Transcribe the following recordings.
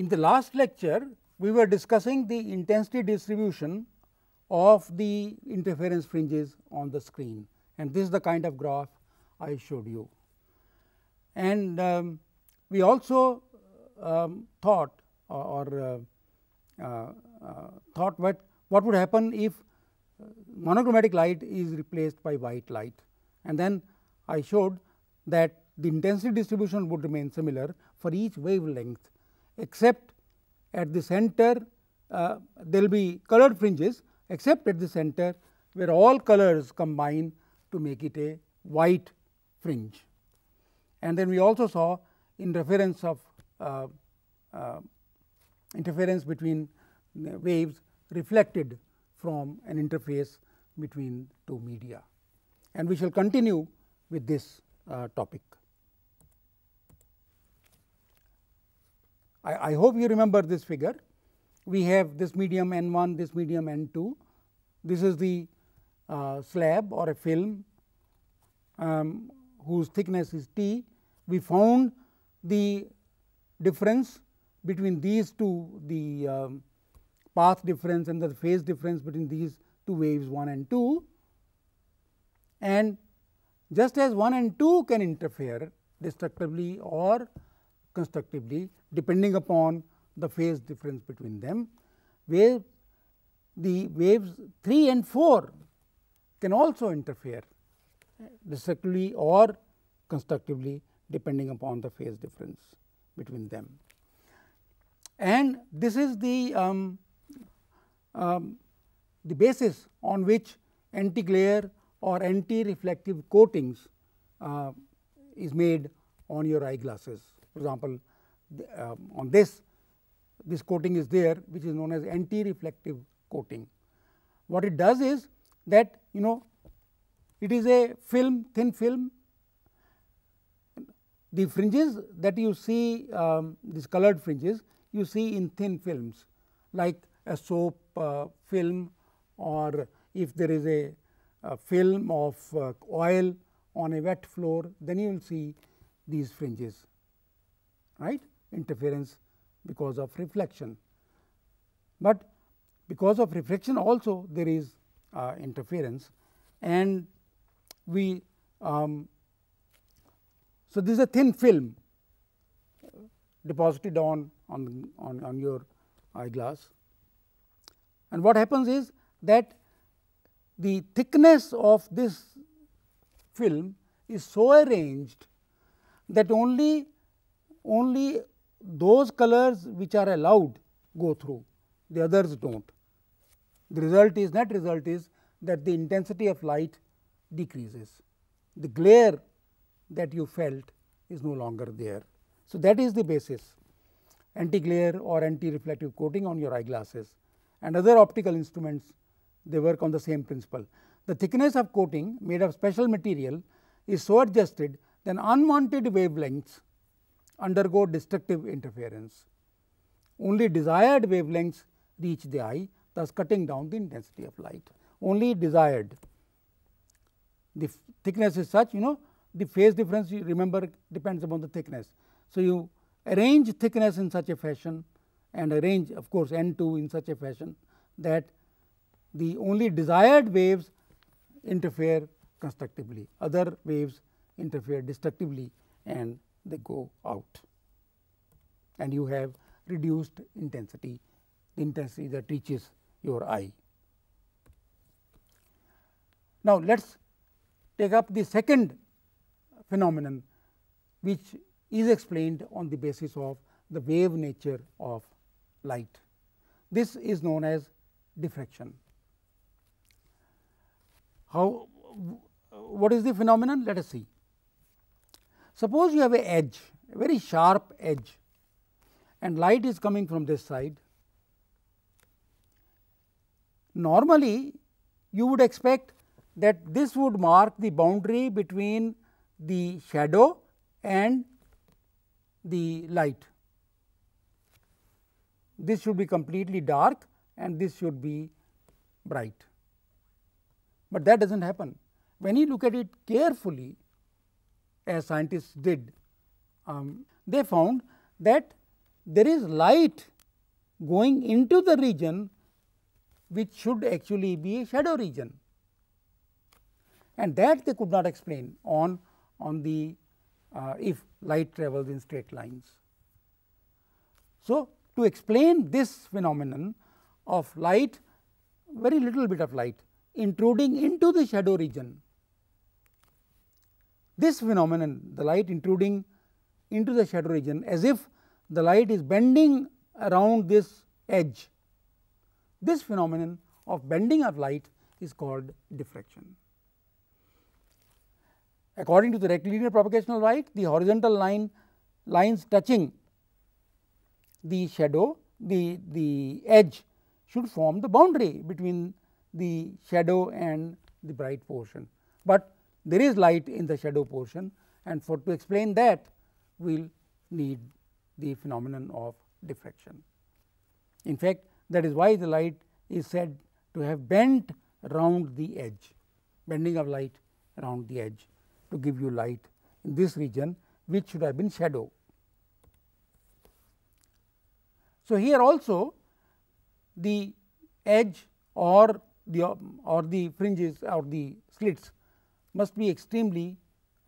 In the last lecture, we were discussing the intensity distribution of the interference fringes on the screen and this is the kind of graph I showed you. And um, we also um, thought or uh, uh, uh, thought what, what would happen if uh, monochromatic light is replaced by white light and then I showed that the intensity distribution would remain similar for each wavelength except at the center uh, there will be colored fringes except at the center where all colors combine to make it a white fringe. And then we also saw interference of uh, uh, interference between uh, waves reflected from an interface between two media. And we shall continue with this uh, topic. I, I hope you remember this figure. We have this medium N1, this medium N2. This is the uh, slab or a film um, whose thickness is T. We found the difference between these two, the um, path difference and the phase difference between these two waves 1 and 2. And just as 1 and 2 can interfere destructively or constructively depending upon the phase difference between them, where the waves 3 and 4 can also interfere destructively or constructively depending upon the phase difference between them. And this is the, um, um, the basis on which anti-glare or anti-reflective coatings uh, is made on your eyeglasses. For example, the, uh, on this, this coating is there which is known as anti-reflective coating. What it does is that you know it is a film, thin film. The fringes that you see, um, these colored fringes, you see in thin films like a soap uh, film or if there is a, a film of uh, oil on a wet floor, then you will see these fringes right interference because of reflection. But because of reflection also there is uh, interference and we um, so this is a thin film deposited on on, on, on your eyeglass and what happens is that the thickness of this film is so arranged that only only those colors which are allowed go through, the others do not. The result is net result is that the intensity of light decreases. The glare that you felt is no longer there. So, that is the basis anti-glare or anti-reflective coating on your eyeglasses and other optical instruments they work on the same principle. The thickness of coating made of special material is so adjusted that unwanted wavelengths undergo destructive interference. Only desired wavelengths reach the eye thus cutting down the intensity of light. Only desired the thickness is such you know the phase difference you remember depends upon the thickness. So, you arrange thickness in such a fashion and arrange of course n 2 in such a fashion that the only desired waves interfere constructively, other waves interfere destructively and they go out and you have reduced intensity, the intensity that reaches your eye. Now, let us take up the second phenomenon which is explained on the basis of the wave nature of light. This is known as diffraction. How, what is the phenomenon? Let us see. Suppose you have a edge, a very sharp edge and light is coming from this side. Normally, you would expect that this would mark the boundary between the shadow and the light. This should be completely dark and this should be bright, but that does not happen. When you look at it carefully, as uh, scientists did. Um, they found that there is light going into the region which should actually be a shadow region and that they could not explain on, on the uh, if light travels in straight lines. So, to explain this phenomenon of light very little bit of light intruding into the shadow region this phenomenon the light intruding into the shadow region as if the light is bending around this edge. This phenomenon of bending of light is called diffraction. According to the rectilinear propagation of light, the horizontal line lines touching the shadow, the, the edge should form the boundary between the shadow and the bright portion, but there is light in the shadow portion and for to explain that we will need the phenomenon of diffraction. In fact, that is why the light is said to have bent round the edge, bending of light around the edge to give you light in this region which should have been shadow. So, here also the edge or the or the fringes or the slits must be extremely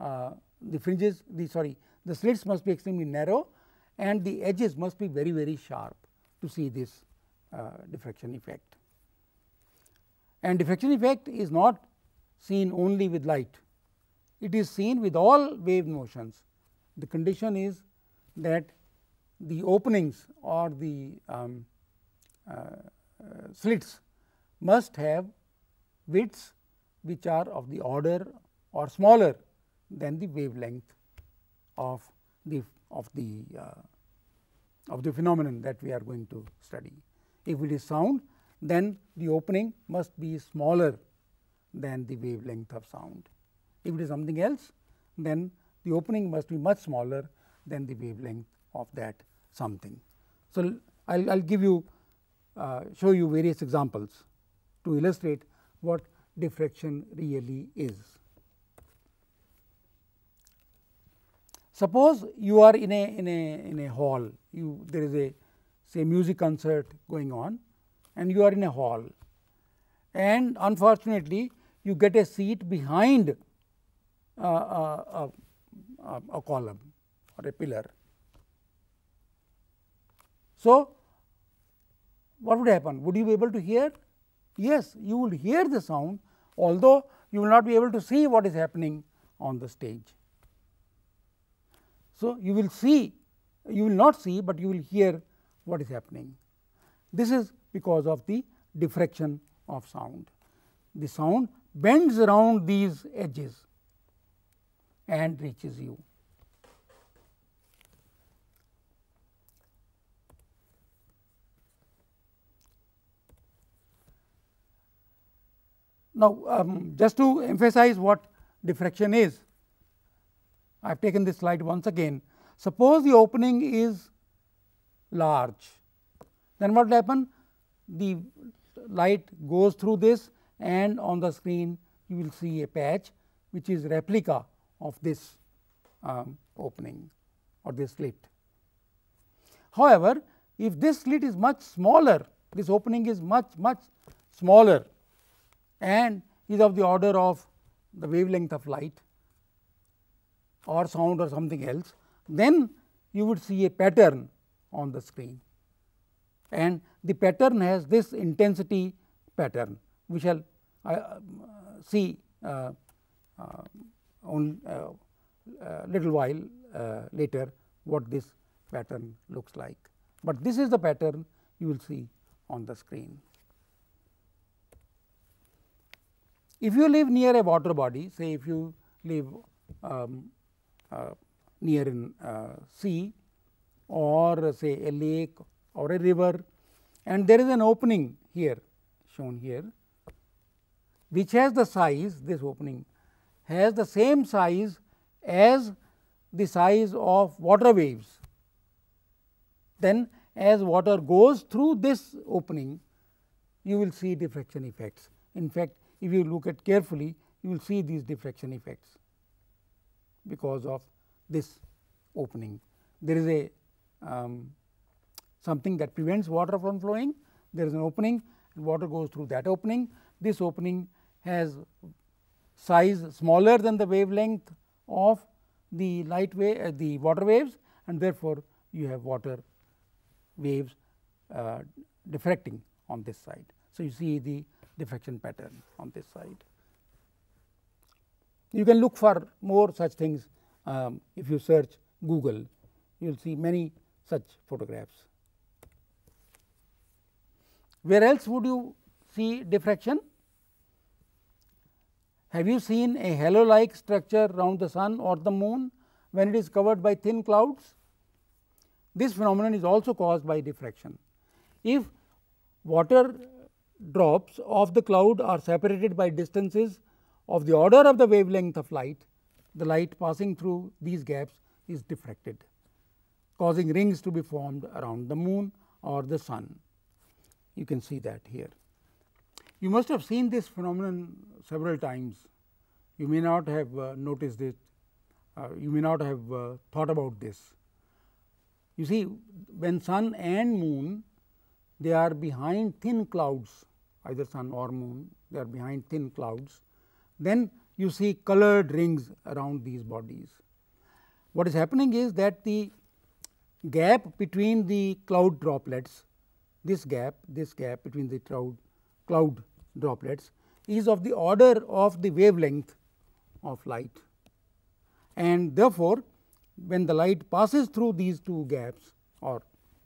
uh, the fringes the sorry the slits must be extremely narrow and the edges must be very very sharp to see this uh, diffraction effect. And diffraction effect is not seen only with light, it is seen with all wave motions. The condition is that the openings or the um, uh, uh, slits must have widths which are of the order or smaller than the wavelength of the of the uh, of the phenomenon that we are going to study. If it is sound, then the opening must be smaller than the wavelength of sound. If it is something else, then the opening must be much smaller than the wavelength of that something. So, I will give you uh, show you various examples to illustrate what diffraction really is. Suppose you are in a, in a, in a hall, you, there is a say music concert going on and you are in a hall and unfortunately you get a seat behind a, a, a, a column or a pillar. So, what would happen? Would you be able to hear? yes you will hear the sound although you will not be able to see what is happening on the stage. So, you will see you will not see, but you will hear what is happening. This is because of the diffraction of sound. The sound bends around these edges and reaches you. Now, um, just to emphasize what diffraction is, I have taken this slide once again. Suppose the opening is large, then what will happen? The light goes through this and on the screen you will see a patch which is replica of this um, opening or this slit. However, if this slit is much smaller, this opening is much much smaller and is of the order of the wavelength of light or sound or something else, then you would see a pattern on the screen. And the pattern has this intensity pattern, we shall uh, see uh, uh, on uh, uh, little while uh, later what this pattern looks like. But this is the pattern you will see on the screen. If you live near a water body, say if you live um, uh, near a uh, sea or uh, say a lake or a river and there is an opening here shown here which has the size this opening has the same size as the size of water waves. Then as water goes through this opening you will see diffraction effects. In fact, if you look at carefully you will see these diffraction effects because of this opening. There is a um, something that prevents water from flowing, there is an opening and water goes through that opening. This opening has size smaller than the wavelength of the light wave uh, the water waves and therefore, you have water waves uh, diffracting on this side. So, you see the diffraction pattern on this side. You can look for more such things um, if you search Google, you will see many such photographs. Where else would you see diffraction? Have you seen a halo like structure round the sun or the moon when it is covered by thin clouds? This phenomenon is also caused by diffraction. If water drops of the cloud are separated by distances of the order of the wavelength of light, the light passing through these gaps is diffracted, causing rings to be formed around the moon or the sun. You can see that here. You must have seen this phenomenon several times. You may not have uh, noticed it, uh, you may not have uh, thought about this. You see, when sun and moon, they are behind thin clouds either sun or moon, they are behind thin clouds. Then you see colored rings around these bodies. What is happening is that the gap between the cloud droplets, this gap, this gap between the cloud, cloud droplets is of the order of the wavelength of light. And therefore, when the light passes through these two gaps or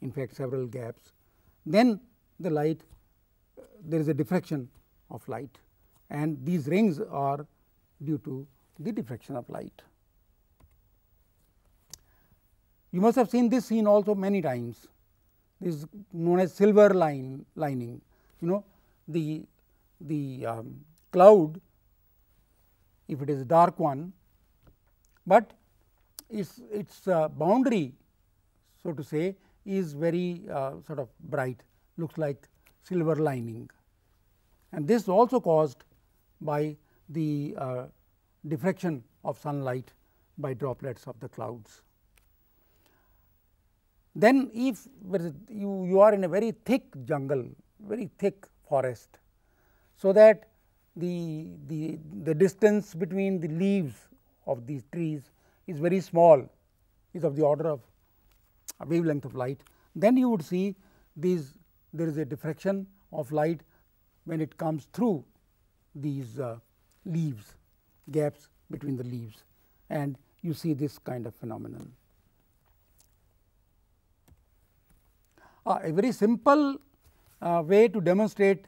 in fact several gaps, then the light there is a diffraction of light and these rings are due to the diffraction of light. You must have seen this scene also many times. This is known as silver line lining. You know the the um, cloud, if it is a dark one, but its its uh, boundary, so to say, is very uh, sort of bright. Looks like silver lining and this is also caused by the uh, diffraction of sunlight by droplets of the clouds. Then if you, you are in a very thick jungle, very thick forest, so that the, the, the distance between the leaves of these trees is very small, is of the order of wavelength of light, then you would see these there is a diffraction of light when it comes through these uh, leaves gaps between the leaves and you see this kind of phenomenon. Uh, a very simple uh, way to demonstrate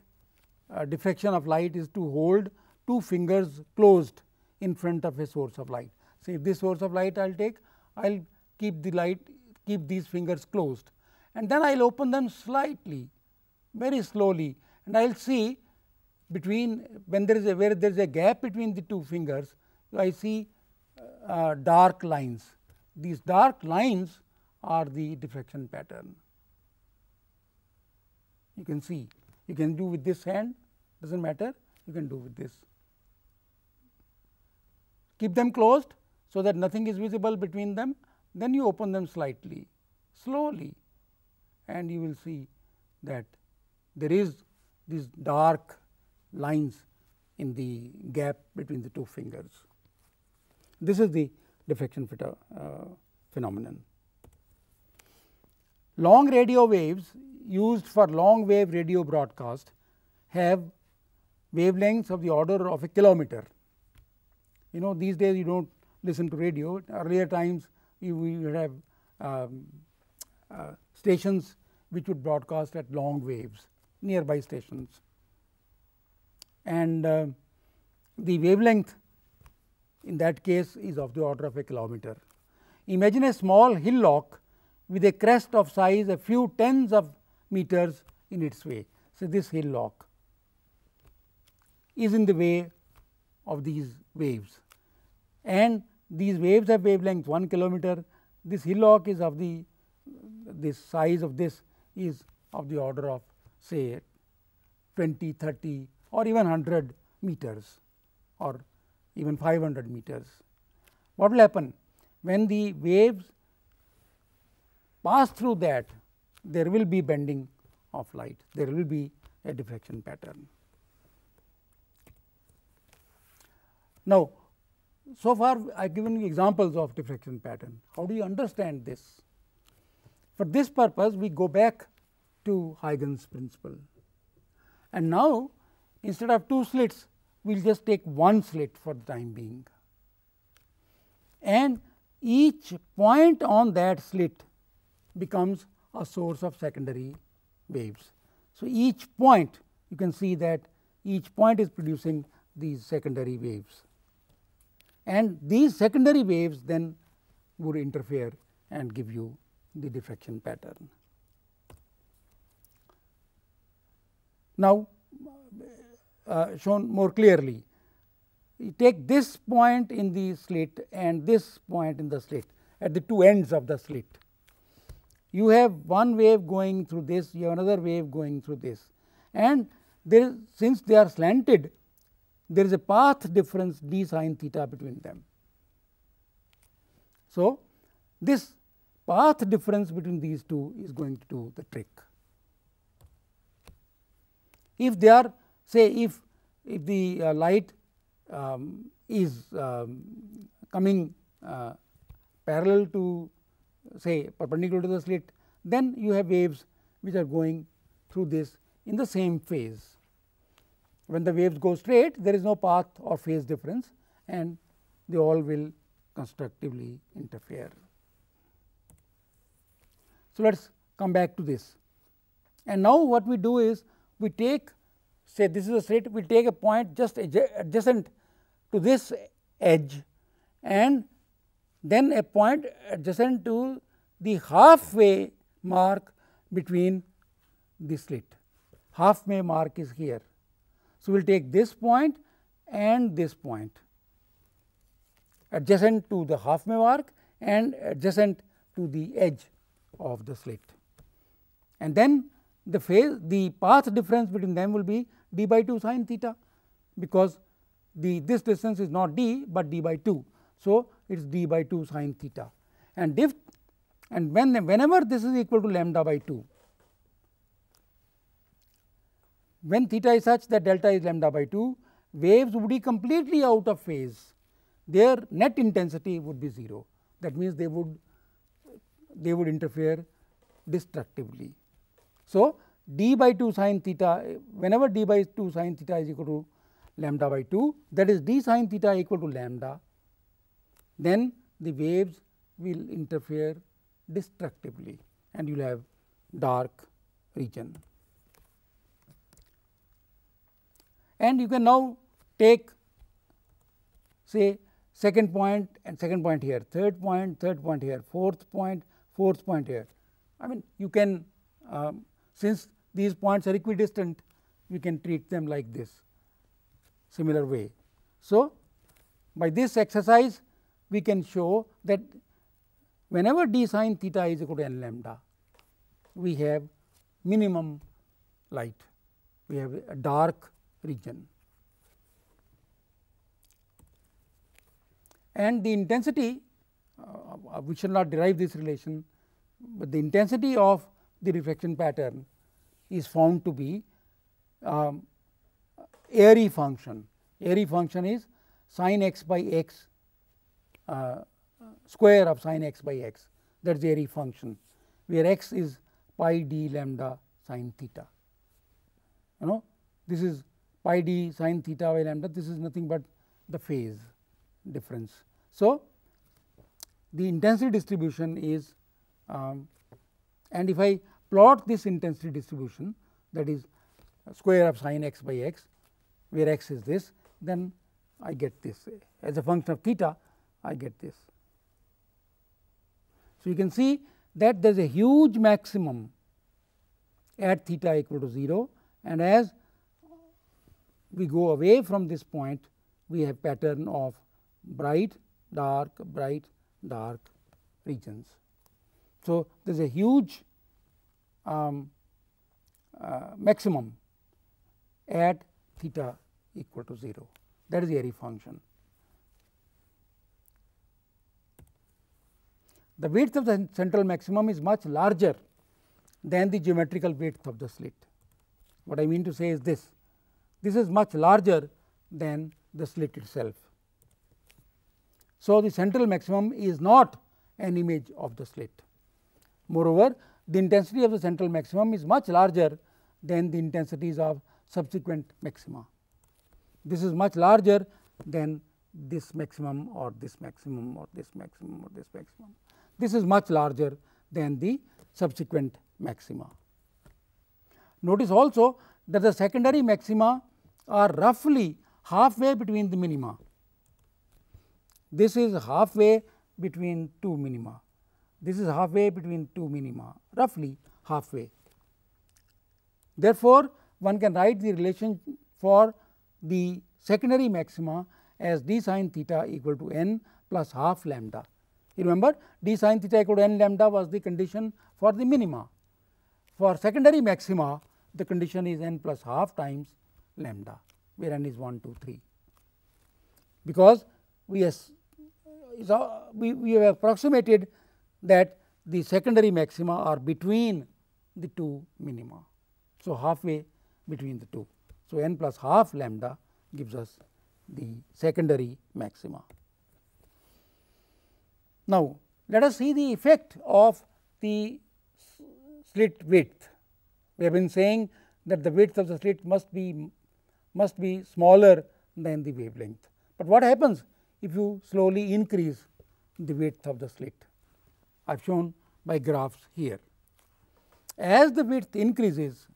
uh, diffraction of light is to hold two fingers closed in front of a source of light. So, if this source of light I will take I will keep the light keep these fingers closed and then I will open them slightly very slowly and I will see between when there is a where there is a gap between the two fingers I see uh, uh, dark lines. These dark lines are the diffraction pattern. You can see you can do with this hand does not matter you can do with this. Keep them closed so that nothing is visible between them then you open them slightly slowly and you will see that there is these dark lines in the gap between the two fingers. This is the diffraction uh, phenomenon. Long radio waves used for long wave radio broadcast have wavelengths of the order of a kilometer. You know these days you do not listen to radio, earlier times you, you have um, uh, stations which would broadcast at long waves nearby stations. And uh, the wavelength in that case is of the order of a kilometer. Imagine a small hillock with a crest of size a few tens of meters in its way. So, this hillock is in the way of these waves and these waves have wavelength 1 kilometer, this hillock is of the the size of this is of the order of say 20, 30 or even 100 meters or even 500 meters. What will happen? When the waves pass through that, there will be bending of light, there will be a diffraction pattern. Now, so far I have given you examples of diffraction pattern. How do you understand this? For this purpose, we go back to Huygens principle. And now, instead of two slits, we will just take one slit for the time being. And each point on that slit becomes a source of secondary waves. So, each point you can see that each point is producing these secondary waves and these secondary waves then would interfere and give you the diffraction pattern. Now, uh, shown more clearly, you take this point in the slit and this point in the slit at the two ends of the slit. You have one wave going through this, you have another wave going through this and there is, since they are slanted, there is a path difference d sine theta between them. So, this path difference between these two is going to do the trick. If they are say if, if the uh, light um, is um, coming uh, parallel to say perpendicular to the slit then you have waves which are going through this in the same phase. When the waves go straight there is no path or phase difference and they all will constructively interfere. So, let us come back to this. And now what we do is we take say this is a slit we take a point just adjacent to this edge and then a point adjacent to the halfway mark between the slit. Halfway mark is here. So, we will take this point and this point adjacent to the halfway mark and adjacent to the edge of the slit. And then the phase the path difference between them will be d by 2 sine theta because the this distance is not d but d by 2. So, it is d by 2 sine theta and if and when whenever this is equal to lambda by 2 when theta is such that delta is lambda by 2 waves would be completely out of phase their net intensity would be 0 that means they would they would interfere destructively. So, d by 2 sine theta whenever d by 2 sine theta is equal to lambda by 2 that is d sine theta equal to lambda then the waves will interfere destructively and you will have dark region. And you can now take say second point and second point here, third point, third point here, fourth point, fourth point here. I mean you can um, since these points are equidistant you can treat them like this similar way. So, by this exercise we can show that whenever d sin theta is equal to n lambda we have minimum light we have a dark region and the intensity uh, uh we shall not derive this relation but the intensity of the reflection pattern is found to be um, airy function. Airy function is sine x by x uh, square of sine x by x that is airy function where x is pi d lambda sine theta. You know this is pi d sine theta by lambda this is nothing but the phase difference. So, the intensity distribution is um, and if I plot this intensity distribution that is square of sine x by x where x is this then I get this as a function of theta I get this. So, you can see that there is a huge maximum at theta equal to 0 and as we go away from this point we have pattern of bright dark bright dark regions. So, there is a huge um, uh, maximum at theta equal to 0 that is the airy function. The width of the central maximum is much larger than the geometrical width of the slit. What I mean to say is this, this is much larger than the slit itself. So, the central maximum is not an image of the slit. Moreover, the intensity of the central maximum is much larger than the intensities of subsequent maxima. This is much larger than this maximum or this maximum or this maximum or this maximum. This is much larger than the subsequent maxima. Notice also that the secondary maxima are roughly halfway between the minima. This is halfway between two minima this is halfway between two minima roughly halfway. Therefore, one can write the relation for the secondary maxima as d sin theta equal to n plus half lambda. You remember d sin theta equal to n lambda was the condition for the minima. For secondary maxima the condition is n plus half times lambda where n is 1 2 3 because we, has, we, we have approximated that the secondary maxima are between the two minima. So, halfway between the two. So, n plus half lambda gives us the secondary maxima. Now, let us see the effect of the slit width. We have been saying that the width of the slit must be must be smaller than the wavelength. But what happens if you slowly increase the width of the slit? I have shown by graphs here. As the width increases,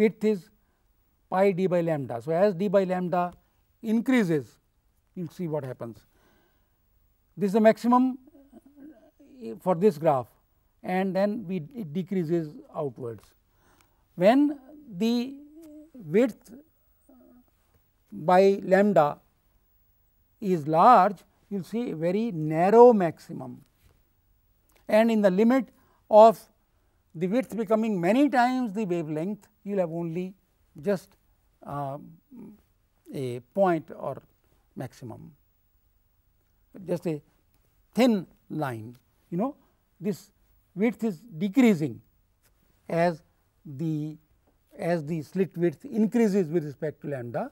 width is pi d by lambda. So, as d by lambda increases, you will see what happens. This is the maximum eh, for this graph and then we it decreases outwards. When the width eh, by lambda is large, you will see a very narrow maximum and in the limit of the width becoming many times the wavelength you will have only just uh, a point or maximum just a thin line you know this width is decreasing as the as the slit width increases with respect to lambda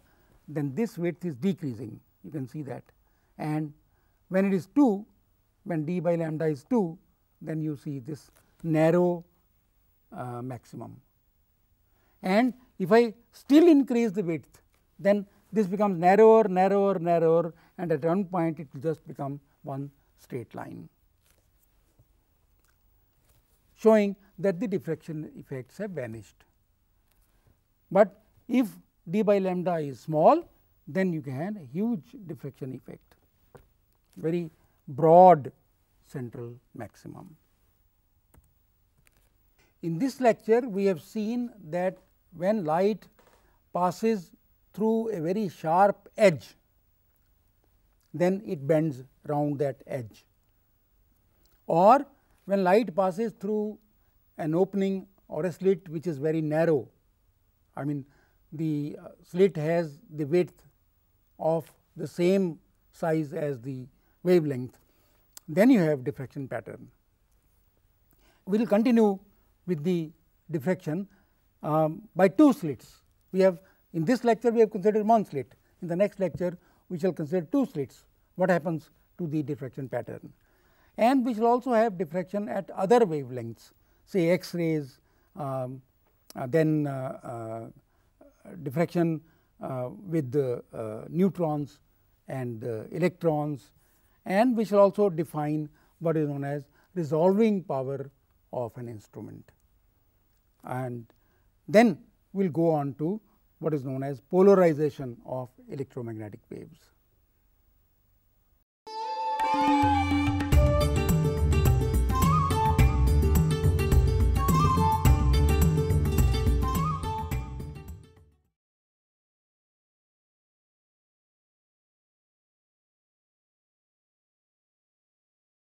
then this width is decreasing you can see that and when it is 2 when d by lambda is 2 then you see this narrow uh, maximum. And if I still increase the width, then this becomes narrower, narrower, narrower and at one point it will just become one straight line showing that the diffraction effects have vanished. But if d by lambda is small then you can have a huge diffraction effect very broad central maximum. In this lecture, we have seen that when light passes through a very sharp edge, then it bends round that edge. Or when light passes through an opening or a slit which is very narrow, I mean the uh, slit has the width of the same size as the wavelength then you have diffraction pattern. We will continue with the diffraction um, by two slits. We have in this lecture we have considered one slit, in the next lecture we shall consider two slits, what happens to the diffraction pattern. And we shall also have diffraction at other wavelengths, say X rays, um, uh, then uh, uh, diffraction uh, with the uh, neutrons and uh, electrons and we shall also define what is known as resolving power of an instrument. And then we will go on to what is known as polarization of electromagnetic waves.